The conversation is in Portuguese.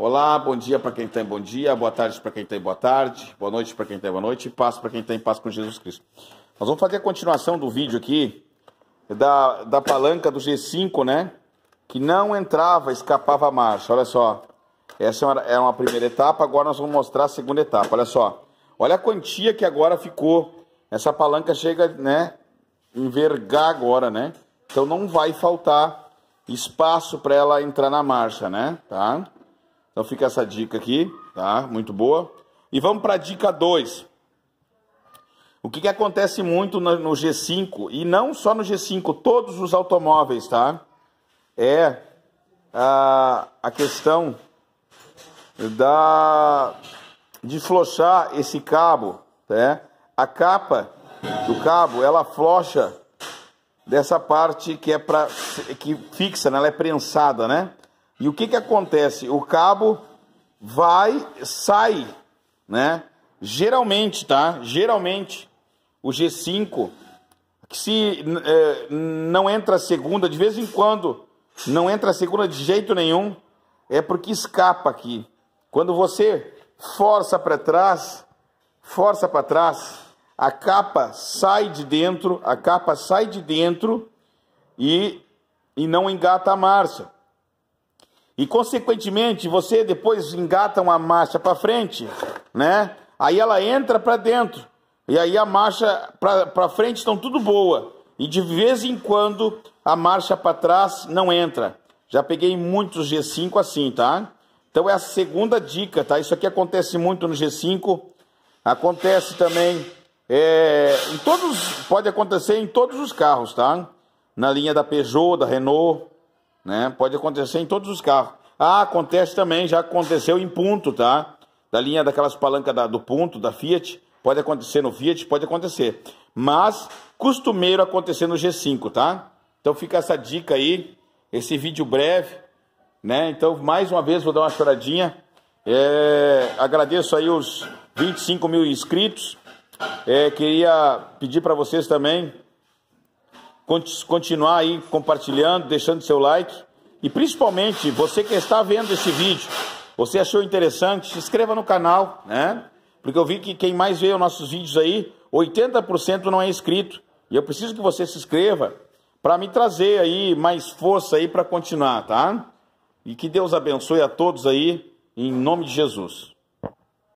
Olá, bom dia para quem tem bom dia, boa tarde para quem tem boa tarde, boa noite para quem tem boa noite, e paz para quem tem paz com Jesus Cristo. Nós vamos fazer a continuação do vídeo aqui da, da palanca do G5, né? Que não entrava, escapava a marcha. Olha só, essa era é é uma primeira etapa, agora nós vamos mostrar a segunda etapa. Olha só, olha a quantia que agora ficou. Essa palanca chega, né? Envergar agora, né? Então não vai faltar espaço para ela entrar na marcha, né? Tá? Então fica essa dica aqui, tá? Muito boa. E vamos para a dica 2. O que, que acontece muito no, no G5, e não só no G5, todos os automóveis, tá? É a, a questão da de flochar esse cabo, né? A capa do cabo, ela flocha dessa parte que é para que fixa, né? ela é prensada, né? E o que, que acontece? O cabo vai, sai, né? Geralmente, tá? Geralmente, o G5, que se é, não entra a segunda, de vez em quando, não entra a segunda de jeito nenhum, é porque escapa aqui. Quando você força para trás, força para trás, a capa sai de dentro, a capa sai de dentro e, e não engata a marcha. E consequentemente, você depois engata uma marcha para frente, né? Aí ela entra para dentro. E aí a marcha para frente estão tudo boa. E de vez em quando a marcha para trás não entra. Já peguei muitos G5 assim, tá? Então é a segunda dica, tá? Isso aqui acontece muito no G5. Acontece também é, em todos, pode acontecer em todos os carros, tá? Na linha da Peugeot, da Renault, né? Pode acontecer em todos os carros. Ah, acontece também, já aconteceu em ponto, tá? Da linha daquelas palancas da, do ponto, da Fiat. Pode acontecer no Fiat, pode acontecer. Mas, costumeiro acontecer no G5, tá? Então fica essa dica aí, esse vídeo breve, né? Então, mais uma vez, vou dar uma choradinha. É, agradeço aí os 25 mil inscritos. É, queria pedir para vocês também continuar aí compartilhando, deixando seu like e principalmente você que está vendo esse vídeo, você achou interessante, se inscreva no canal, né? Porque eu vi que quem mais vê os nossos vídeos aí, 80% não é inscrito. E eu preciso que você se inscreva para me trazer aí mais força aí para continuar, tá? E que Deus abençoe a todos aí, em nome de Jesus.